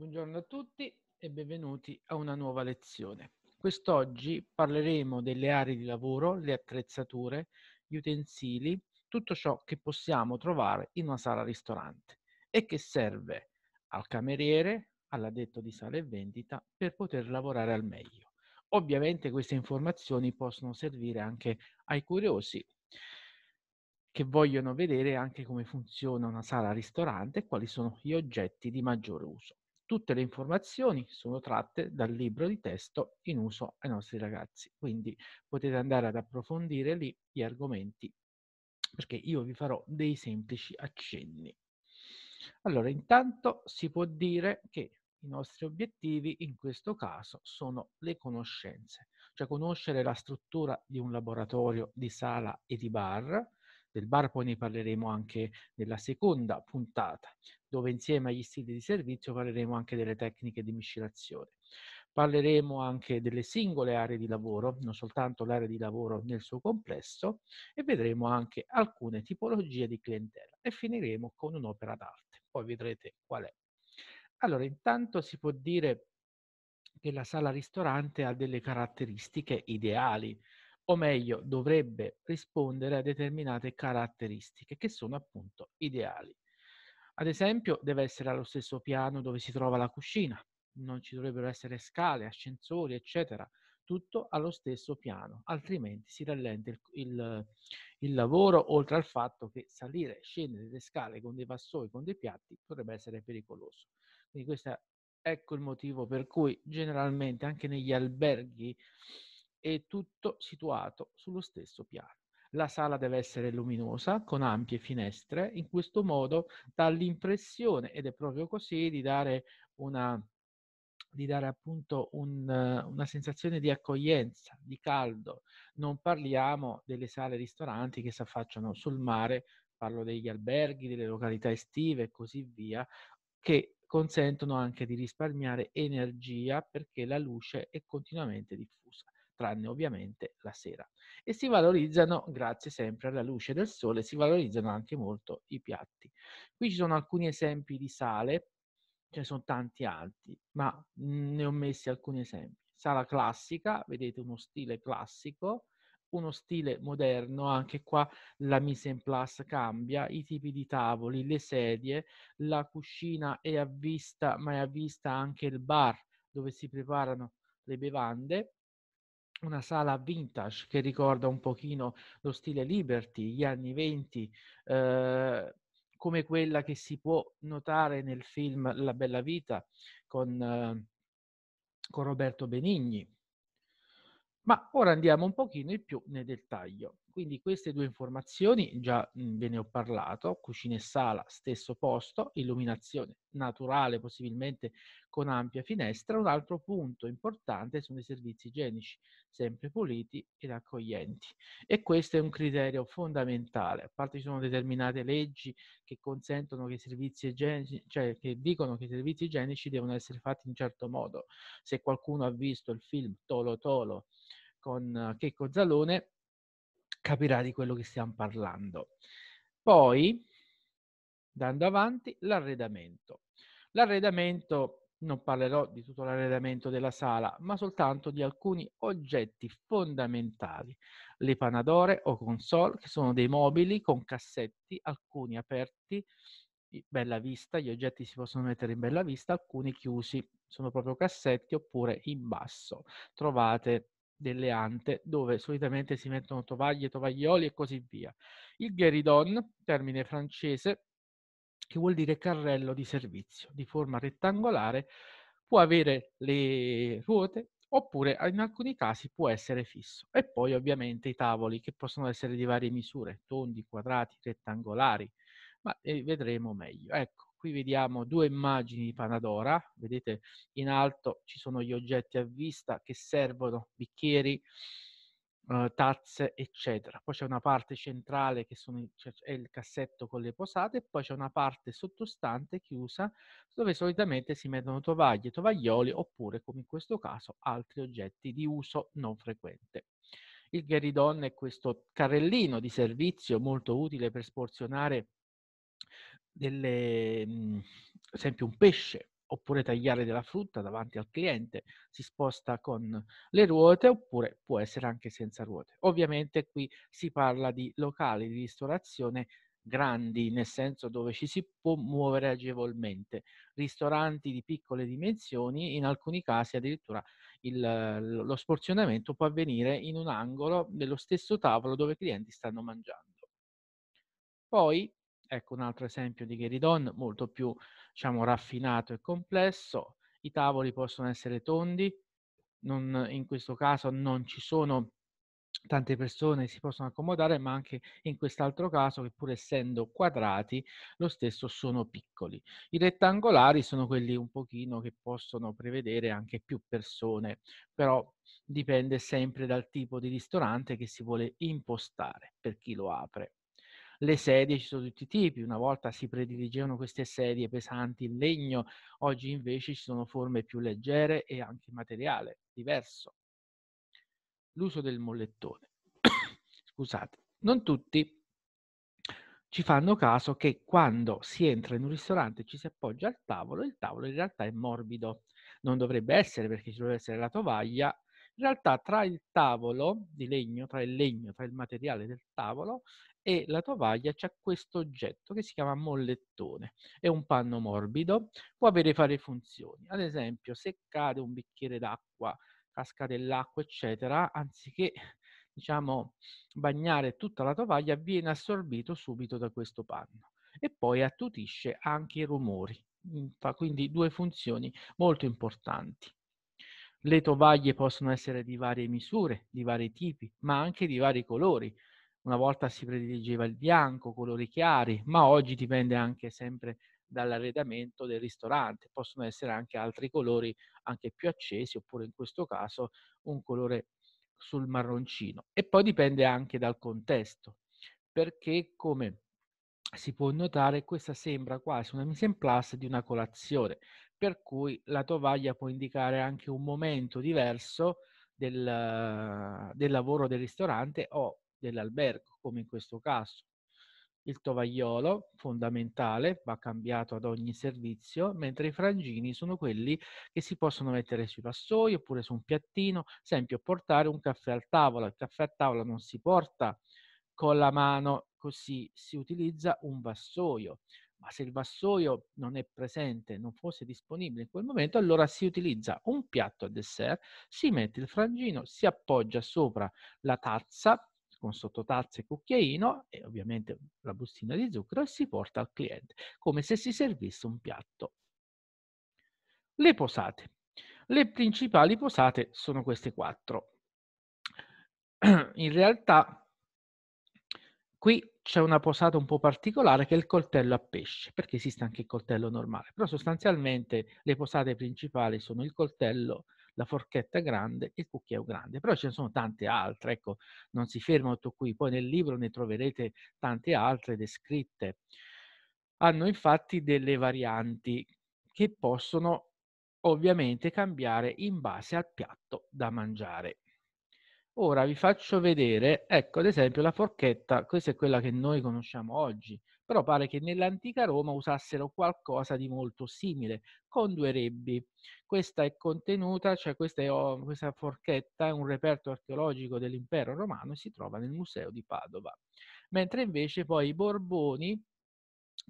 Buongiorno a tutti e benvenuti a una nuova lezione. Quest'oggi parleremo delle aree di lavoro, le attrezzature, gli utensili, tutto ciò che possiamo trovare in una sala ristorante e che serve al cameriere, all'addetto di sala e vendita per poter lavorare al meglio. Ovviamente queste informazioni possono servire anche ai curiosi che vogliono vedere anche come funziona una sala ristorante e quali sono gli oggetti di maggiore uso. Tutte le informazioni sono tratte dal libro di testo in uso ai nostri ragazzi, quindi potete andare ad approfondire lì gli argomenti perché io vi farò dei semplici accenni. Allora, intanto si può dire che i nostri obiettivi in questo caso sono le conoscenze, cioè conoscere la struttura di un laboratorio di sala e di bar, del bar, poi ne parleremo anche nella seconda puntata, dove insieme agli stili di servizio parleremo anche delle tecniche di miscelazione. Parleremo anche delle singole aree di lavoro, non soltanto l'area di lavoro nel suo complesso, e vedremo anche alcune tipologie di clientela e finiremo con un'opera d'arte. Poi vedrete qual è. Allora, intanto si può dire che la sala ristorante ha delle caratteristiche ideali o meglio dovrebbe rispondere a determinate caratteristiche che sono appunto ideali. Ad esempio deve essere allo stesso piano dove si trova la cucina, non ci dovrebbero essere scale, ascensori, eccetera, tutto allo stesso piano, altrimenti si rallenta il, il, il lavoro, oltre al fatto che salire e scendere le scale con dei vassoi, con dei piatti, potrebbe essere pericoloso. Quindi questo ecco il motivo per cui generalmente anche negli alberghi è tutto situato sullo stesso piano. La sala deve essere luminosa, con ampie finestre, in questo modo dà l'impressione, ed è proprio così, di dare una, di dare appunto un, una sensazione di accoglienza, di caldo. Non parliamo delle sale ristoranti che si affacciano sul mare, parlo degli alberghi, delle località estive e così via, che consentono anche di risparmiare energia perché la luce è continuamente diffusa tranne ovviamente la sera. E si valorizzano, grazie sempre alla luce del sole, si valorizzano anche molto i piatti. Qui ci sono alcuni esempi di sale, ce ne sono tanti altri, ma ne ho messi alcuni esempi. Sala classica, vedete uno stile classico, uno stile moderno, anche qua la mise en place cambia, i tipi di tavoli, le sedie, la cucina è a vista, ma è a vista anche il bar dove si preparano le bevande una sala vintage che ricorda un pochino lo stile Liberty, gli anni 20, eh, come quella che si può notare nel film La Bella Vita con, eh, con Roberto Benigni. Ma ora andiamo un pochino in più nel dettaglio. Quindi queste due informazioni, già mhmm, ve ne ho parlato, cucina e sala, stesso posto, illuminazione naturale possibilmente con ampia finestra. Un altro punto importante sono i servizi igienici, sempre puliti ed accoglienti. E questo è un criterio fondamentale. A parte ci sono determinate leggi che consentono che i servizi igienici, cioè che dicono che i servizi igienici devono essere fatti in certo modo. Se qualcuno ha visto il film Tolo Tolo con eh, Checco Zalone, capirà di quello che stiamo parlando. Poi, andando avanti, l'arredamento. L'arredamento, non parlerò di tutto l'arredamento della sala, ma soltanto di alcuni oggetti fondamentali. Le panadore o console, che sono dei mobili con cassetti, alcuni aperti, bella vista, gli oggetti si possono mettere in bella vista, alcuni chiusi, sono proprio cassetti oppure in basso. Trovate delle ante, dove solitamente si mettono tovaglie, tovaglioli e così via. Il gueridon, termine francese, che vuol dire carrello di servizio, di forma rettangolare, può avere le ruote oppure in alcuni casi può essere fisso. E poi ovviamente i tavoli che possono essere di varie misure, tondi, quadrati, rettangolari, ma eh, vedremo meglio. Ecco, Qui vediamo due immagini di Panadora, vedete in alto ci sono gli oggetti a vista che servono, bicchieri, eh, tazze, eccetera. Poi c'è una parte centrale che sono, cioè, è il cassetto con le posate e poi c'è una parte sottostante chiusa dove solitamente si mettono tovaglie, tovaglioli oppure, come in questo caso, altri oggetti di uso non frequente. Il gheridon è questo carrellino di servizio molto utile per sporzionare delle, mh, mhmm, esempio un pesce oppure tagliare della frutta davanti al cliente, si sposta con le ruote oppure può essere anche senza ruote. Ovviamente qui si parla di locali di ristorazione grandi, nel senso dove ci si può muovere agevolmente, ristoranti di piccole dimensioni, in alcuni casi addirittura il, lo sporzionamento può avvenire in un angolo dello stesso tavolo dove i clienti stanno mangiando. Poi ecco un altro esempio di Gheridon, molto più diciamo, raffinato e complesso. I tavoli possono essere tondi, non, in questo caso non ci sono tante persone che si possono accomodare, ma anche in quest'altro caso, che pur essendo quadrati, lo stesso sono piccoli. I rettangolari sono quelli un pochino che possono prevedere anche più persone, però dipende sempre dal tipo di ristorante che si vuole impostare per chi lo apre le sedie ci sono tutti i tipi, una volta si prediligevano queste sedie pesanti in legno, oggi invece ci sono forme più leggere e anche materiale diverso. L'uso del mollettone. Scusate, non tutti ci fanno caso che quando si entra in un ristorante e ci si appoggia al tavolo, il tavolo in realtà è morbido. Non dovrebbe essere perché ci dovrebbe essere la tovaglia. In realtà tra il tavolo di legno, tra il legno, tra il materiale del tavolo e la tovaglia c'è questo oggetto che si chiama mollettone. È un panno morbido, può avere varie funzioni. Ad esempio, se cade un bicchiere d'acqua, casca dell'acqua, eccetera, anziché diciamo, bagnare tutta la tovaglia, viene assorbito subito da questo panno. E poi attutisce anche i rumori. Mm, fa quindi due funzioni molto importanti. Le tovaglie possono essere di varie misure, di vari tipi, ma anche di vari colori una volta si prediligeva il bianco, colori chiari, ma oggi dipende anche sempre dall'arredamento del ristorante. Possono essere anche altri colori, anche più accesi, oppure in questo caso un colore sul marroncino. E poi dipende anche dal contesto, perché come si può notare questa sembra quasi una mise en place di una colazione, per cui la tovaglia può indicare anche un momento diverso del, del lavoro del ristorante o dell'albergo, come in questo caso. Il tovagliolo, fondamentale, va cambiato ad ogni servizio, mentre i frangini sono quelli che si possono mettere sui vassoi oppure su un piattino, esempio portare un caffè al tavolo. Il caffè al tavolo non si porta con la mano, così si utilizza un vassoio. Ma se il vassoio non è presente, non fosse disponibile in quel momento, allora si utilizza un piatto a dessert, si mette il frangino, si appoggia sopra la tazza con sottotazza e cucchiaino e ovviamente la bustina di zucchero e si porta al cliente, come se si servisse un piatto. Le posate. Le principali posate sono queste quattro. In realtà qui c'è una posata un po' particolare che è il coltello a pesce, perché esiste anche il coltello normale, però sostanzialmente le posate principali sono il coltello la forchetta grande e il cucchiaio grande. Però ce ne sono tante altre, ecco, non si ferma tutto qui. Poi nel libro ne troverete tante altre descritte. Hanno infatti delle varianti che possono ovviamente cambiare in base al piatto da mangiare. Ora vi faccio vedere, ecco ad esempio la forchetta, questa è quella che noi conosciamo oggi, però pare che nell'antica Roma usassero qualcosa di molto simile, con due rebbi. Questa è contenuta, cioè questa, è, oh, questa forchetta è un reperto archeologico dell'impero romano e si trova nel museo di Padova. Mentre invece poi i Borboni,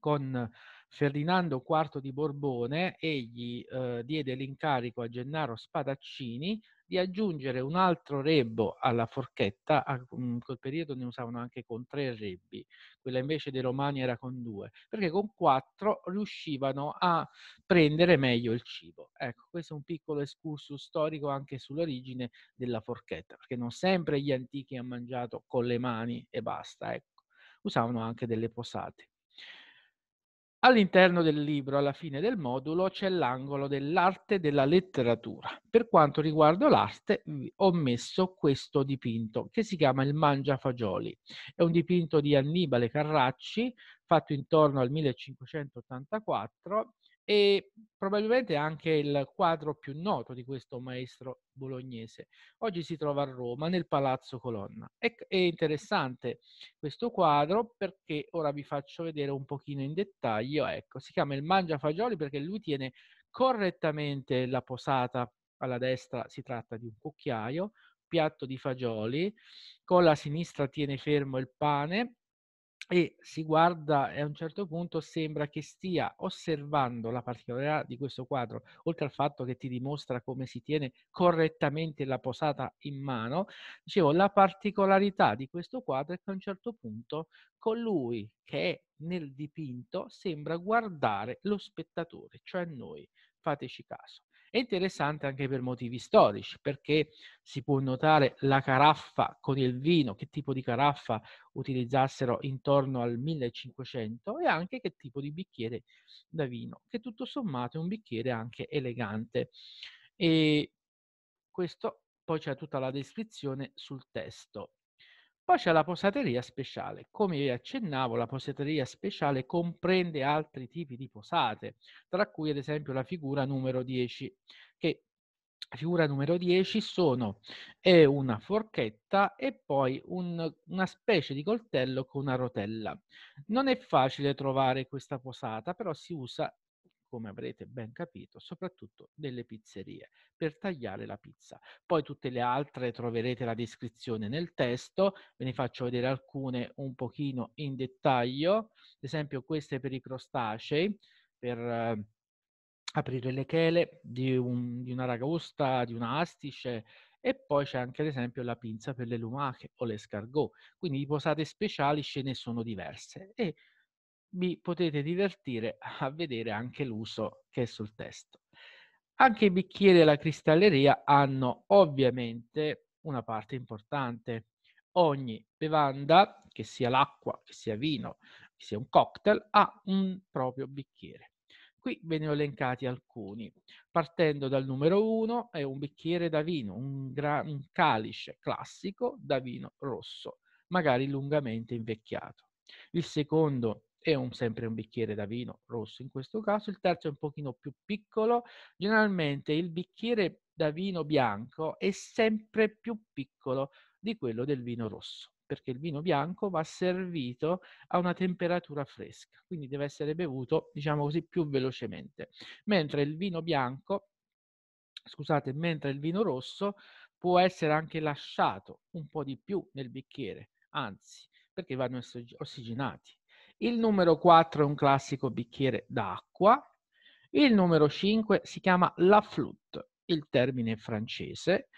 con Ferdinando IV di Borbone, egli eh, diede l'incarico a Gennaro Spadaccini di aggiungere un altro rebbo alla forchetta, a, in mm, quel periodo ne usavano anche con tre rebbi, quella invece dei romani era con due, perché con quattro riuscivano a prendere meglio il cibo. Ecco, questo è un piccolo escursus storico anche sull'origine della forchetta, perché non sempre gli antichi hanno mangiato con le mani e basta, ecco. usavano anche delle posate. All'interno del libro, alla fine del modulo, c'è l'angolo dell'arte della letteratura. Per quanto riguarda l'arte, ho messo questo dipinto che si chiama Il Mangiafagioli. È un dipinto di Annibale Carracci fatto intorno al 1584 e probabilmente anche il quadro più noto di questo maestro bolognese. Oggi si trova a Roma, nel Palazzo Colonna. È, interessante questo quadro perché ora vi faccio vedere un pochino in dettaglio. Ecco, si chiama il Mangia Fagioli perché lui tiene correttamente la posata alla destra, si tratta di un cucchiaio, piatto di fagioli, con la sinistra tiene fermo il pane e si guarda e a un certo punto sembra che stia osservando la particolarità di questo quadro, oltre al fatto che ti dimostra come si tiene correttamente la posata in mano, dicevo, la particolarità di questo quadro è che a un certo punto colui che è nel dipinto sembra guardare lo spettatore, cioè noi, fateci caso. È interessante anche per motivi storici, perché si può notare la caraffa con il vino, che tipo di caraffa utilizzassero intorno al 1500 e anche che tipo di bicchiere da vino, che tutto sommato è un bicchiere anche elegante. E questo poi c'è tutta la descrizione sul testo. Poi c'è la posateria speciale. Come vi accennavo, la posateria speciale comprende altri tipi di posate, tra cui ad esempio la figura numero 10, che la figura numero 10 sono, è una forchetta e poi un, una specie di coltello con una rotella. Non è facile trovare questa posata, però si usa come avrete ben capito, soprattutto delle pizzerie per tagliare la pizza. Poi tutte le altre troverete la descrizione nel testo, ve ne faccio vedere alcune un pochino in dettaglio, ad esempio queste per i crostacei, per eh, aprire le chele di, un, di una ragosta, di una astice e poi c'è anche ad esempio la pinza per le lumache o le scargot, quindi di posate speciali ce ne sono diverse e vi potete divertire a vedere anche l'uso che è sul testo. Anche i bicchieri e la cristalleria hanno ovviamente una parte importante. Ogni bevanda, che sia l'acqua, che sia vino, che sia un cocktail, ha un proprio bicchiere. Qui ve ne ho elencati alcuni, partendo dal numero 1 è un bicchiere da vino, un, un calice classico da vino rosso, magari lungamente invecchiato. Il secondo e un, sempre un bicchiere da vino rosso in questo caso, il terzo è un pochino più piccolo, generalmente il bicchiere da vino bianco è sempre più piccolo di quello del vino rosso perché il vino bianco va servito a una temperatura fresca, quindi deve essere bevuto, diciamo così, più velocemente. Mentre il vino bianco, scusate, mentre il vino rosso può essere anche lasciato un po' di più nel bicchiere, anzi, perché vanno ossigenati il numero 4 è un classico bicchiere d'acqua. Il numero 5 si chiama la flûte, il termine è francese.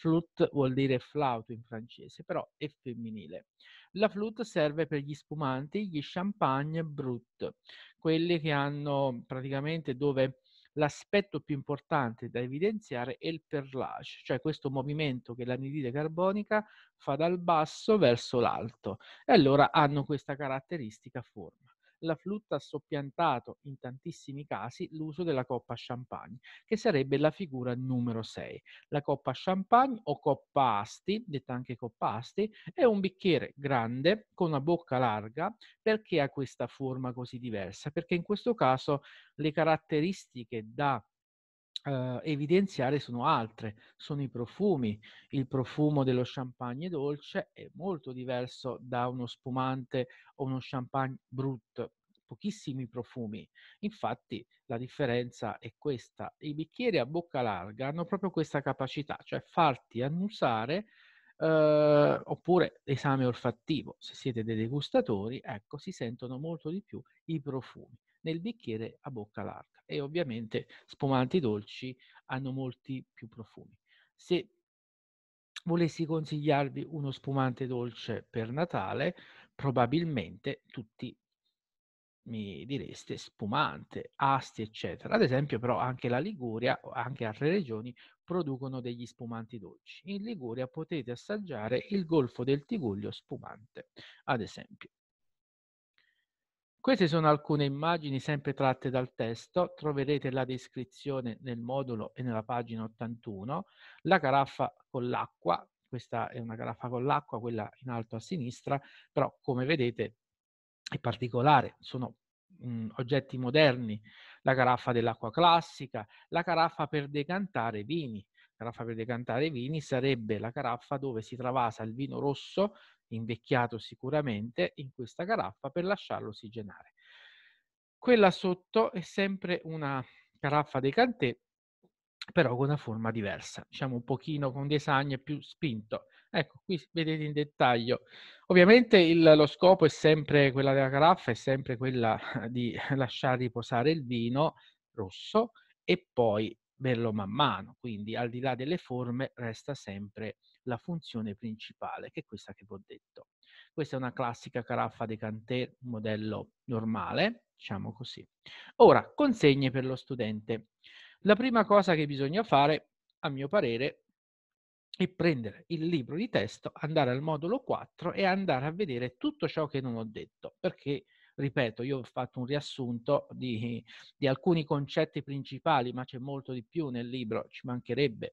Flûte vuol dire flauto in francese, però è femminile. La flûte serve per gli spumanti, gli champagne brut, quelli che hanno praticamente dove l'aspetto più importante da evidenziare è il perlage, cioè questo movimento che l'anidride carbonica fa dal basso verso l'alto e allora hanno questa caratteristica forma la flutta ha soppiantato in tantissimi casi l'uso della coppa champagne, che sarebbe la figura numero 6. La coppa champagne o coppa asti, detta anche coppa asti, è un bicchiere grande con una bocca larga perché ha questa forma così diversa, perché in questo caso le caratteristiche da eh, evidenziare sono altre, sono i profumi. Il profumo dello champagne dolce è molto diverso da uno spumante o uno champagne brut, pochissimi profumi. Infatti la differenza è questa. I bicchieri a bocca larga hanno proprio questa capacità, cioè farti annusare eh, oppure esame olfattivo. Se siete dei degustatori, ecco, si sentono molto di più i profumi nel bicchiere a bocca larga e ovviamente spumanti dolci hanno molti più profumi. Se volessi consigliarvi uno spumante dolce per Natale, probabilmente tutti mi direste spumante, asti, eccetera. Ad esempio, però, anche la Liguria, o anche altre regioni, producono degli spumanti dolci. In Liguria potete assaggiare il golfo del Tiguglio spumante, ad esempio. Queste sono alcune immagini sempre tratte dal testo, troverete la descrizione nel modulo e nella pagina 81, la caraffa con l'acqua, questa è una caraffa con l'acqua, quella in alto a sinistra, però come vedete è particolare, sono mh, mm, oggetti moderni, la caraffa dell'acqua classica, la caraffa per decantare vini, caraffa per decantare i vini, sarebbe la caraffa dove si travasa il vino rosso, invecchiato sicuramente, in questa caraffa per lasciarlo ossigenare. Quella sotto è sempre una caraffa decanté, però con una forma diversa, diciamo un pochino con design più spinto. Ecco, qui vedete in dettaglio. Ovviamente il, lo scopo è sempre quella della caraffa, è sempre quella di lasciare riposare il vino rosso e poi berlo man mano, quindi al di là delle forme resta sempre la funzione principale, che è questa che vi ho detto. Questa è una classica caraffa decanter, modello normale, diciamo così. Ora, consegne per lo studente. La prima cosa che bisogna fare, a mio parere, è prendere il libro di testo, andare al modulo 4 e andare a vedere tutto ciò che non ho detto, perché ripeto, io ho fatto un riassunto di, di alcuni concetti principali, ma c'è molto di più nel libro, ci mancherebbe.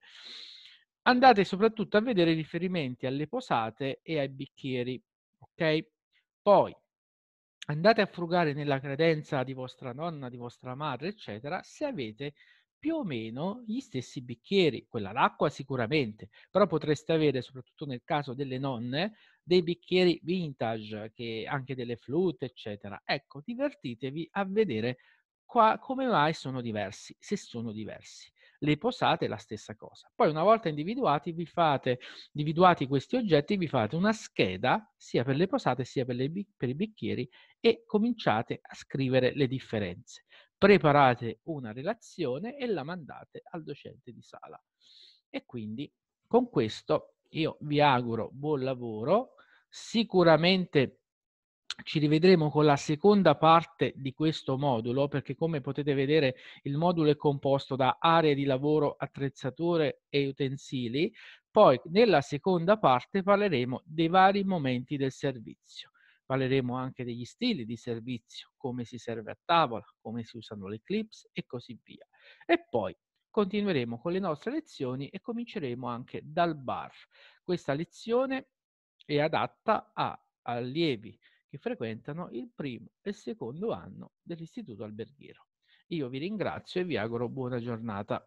Andate soprattutto a vedere i riferimenti alle posate e ai bicchieri, ok? Poi andate a frugare nella credenza di vostra nonna, di vostra madre, eccetera, se avete più o meno gli stessi bicchieri, quella l'acqua sicuramente, però potreste avere, soprattutto nel caso delle nonne, dei bicchieri vintage, che, anche delle flute, eccetera. Ecco, divertitevi a vedere qua, come mai sono diversi, se sono diversi. Le posate la stessa cosa. Poi una volta individuati, vi fate, individuati questi oggetti, vi fate una scheda sia per le posate sia per, le, per i bicchieri e cominciate a scrivere le differenze preparate una relazione e la mandate al docente di sala. E quindi con questo io vi auguro buon lavoro, sicuramente ci rivedremo con la seconda parte di questo modulo perché come potete vedere il modulo è composto da aree di lavoro, attrezzature e utensili. Poi nella seconda parte parleremo dei vari momenti del servizio. Parleremo anche degli stili di servizio, come si serve a tavola, come si usano le clips e così via. E poi continueremo con le nostre lezioni e cominceremo anche dal bar. Questa lezione è adatta a allievi che frequentano il primo e il secondo anno dell'istituto alberghiero. Io vi ringrazio e vi auguro buona giornata.